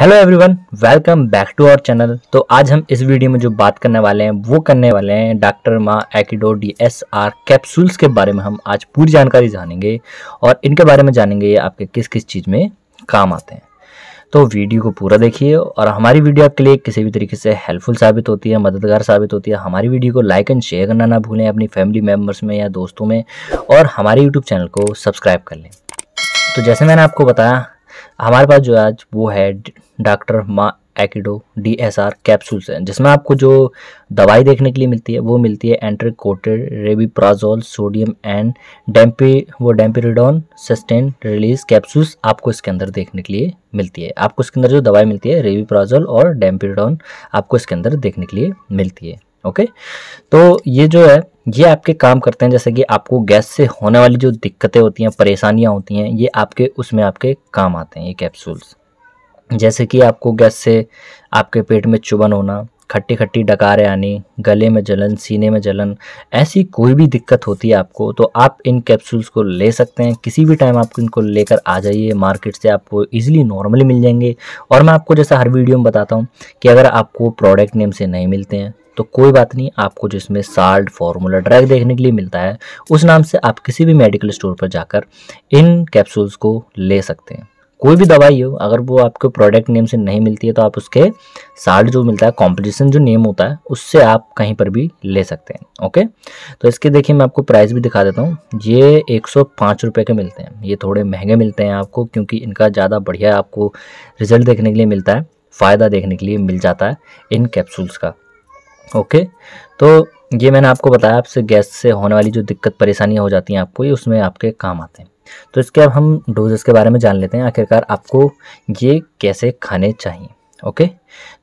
hello everyone welcome back to our channel तो आज हम इस वीडियो में जो बात करने वाले हैं वो करने वाले हैं डॉक्टर माँ एक्डो डी एस आर कैप्सूल्स के बारे में हम आज पूरी जानकारी जानेंगे और इनके बारे में जानेंगे ये आपके किस किस चीज़ में काम आते हैं तो वीडियो को पूरा देखिए और हमारी वीडियो आपके लिए किसी भी तरीके से हेल्पफुल साबित होती है मददगार साबित होती है हमारी वीडियो को लाइक एंड शेयर करना ना भूलें अपनी फैमिली मेम्बर्स में या दोस्तों में और हमारे यूट्यूब चैनल को सब्सक्राइब कर लें तो जैसे मैंने आपको बताया हमारे पास जो आज वो है डॉक्टर माँ एक्डो डी एस आर कैप्सूल्स हैं जिसमें आपको जो दवाई देखने के लिए मिलती है वो मिलती है एंट्रिकोटेड रेबीप्राजोल सोडियम एंड डैम्पी वो डैम्पीडोन सस्टेन रिलीज कैप्सूल्स आपको इसके अंदर देखने के लिए मिलती है आपको इसके अंदर जो दवाई मिलती है रेबीप्राजोल और डैम्पीडोन आपको इसके अंदर देखने के लिए मिलती है ओके तो ये जो है ये आपके काम करते हैं जैसे कि आपको गैस से होने वाली जो दिक्कतें होती हैं परेशानियां होती हैं ये आपके उसमें आपके काम आते हैं ये कैप्सूल्स जैसे कि आपको गैस से आपके पेट में चुभन होना खट्टी खट्टी डकारें आनी गले में जलन सीने में जलन ऐसी कोई भी दिक्कत होती है आपको तो आप इन कैप्सूल्स को ले सकते हैं किसी भी टाइम आप इनको लेकर आ जाइए मार्केट से आपको इजीली नॉर्मली मिल जाएंगे और मैं आपको जैसा हर वीडियो में बताता हूँ कि अगर आपको प्रोडक्ट नेम से नहीं मिलते हैं तो कोई बात नहीं आपको जिसमें साल्ट फार्मूला ड्रग देखने के लिए मिलता है उस नाम से आप किसी भी मेडिकल स्टोर पर जाकर इन कैप्सूल्स को ले सकते हैं कोई भी दवाई हो अगर वो आपको प्रोडक्ट नेम से नहीं मिलती है तो आप उसके साल्ट जो मिलता है कॉम्पोजिशन जो नेम होता है उससे आप कहीं पर भी ले सकते हैं ओके तो इसके देखिए मैं आपको प्राइस भी दिखा देता हूँ ये एक सौ के मिलते हैं ये थोड़े महंगे मिलते हैं आपको क्योंकि इनका ज़्यादा बढ़िया आपको रिजल्ट देखने के लिए मिलता है फ़ायदा देखने के लिए मिल जाता है इन कैप्सूल्स का ओके तो ये मैंने आपको बताया आपसे गैस से होने वाली जो दिक्कत परेशानियाँ हो जाती हैं आपको ये उसमें आपके काम आते हैं तो इसके अब हम डोजेस के बारे में जान लेते हैं आखिरकार आपको ये कैसे खाने चाहिए ओके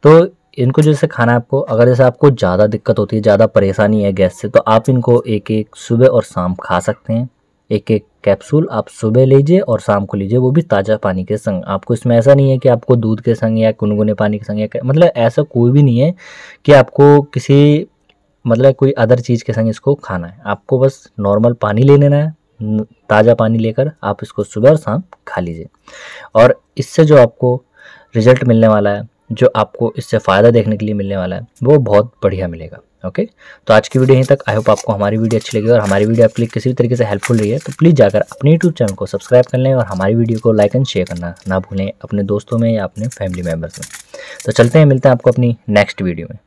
तो इनको जैसे खाना आपको अगर जैसे आपको ज़्यादा दिक्कत होती है ज़्यादा परेशानी है गैस से तो आप इनको एक एक सुबह और शाम खा सकते हैं एक एक कैप्सूल आप सुबह लीजिए और शाम को लीजिए वो भी ताज़ा पानी के संग आपको इसमें ऐसा नहीं है कि आपको दूध के संग या गुनगुने पानी के संग या मतलब ऐसा कोई भी नहीं है कि आपको किसी मतलब कोई अदर चीज़ के संग इसको खाना है आपको बस नॉर्मल पानी ले लेना है ताज़ा पानी लेकर आप इसको सुबह और शाम खा लीजिए और इससे जो आपको रिजल्ट मिलने वाला है जो आपको इससे फ़ायदा देखने के लिए मिलने वाला है वो बहुत बढ़िया मिलेगा ओके तो आज की वीडियो यहीं तक आई होप आपको हमारी वीडियो अच्छी लगी और हमारी वीडियो आपके लिए किसी भी तरीके से हेल्पफुल रही है तो प्लीज़ जाकर अपने यूट्यूब चैनल को सब्सक्राइब कर लें और हमारी वीडियो को लाइक एंड शेयर करना ना भूलें अपने दोस्तों में या अपने फैमिली मेम्बर्स में तो चलते हैं मिलते हैं आपको अपनी नेक्स्ट वीडियो में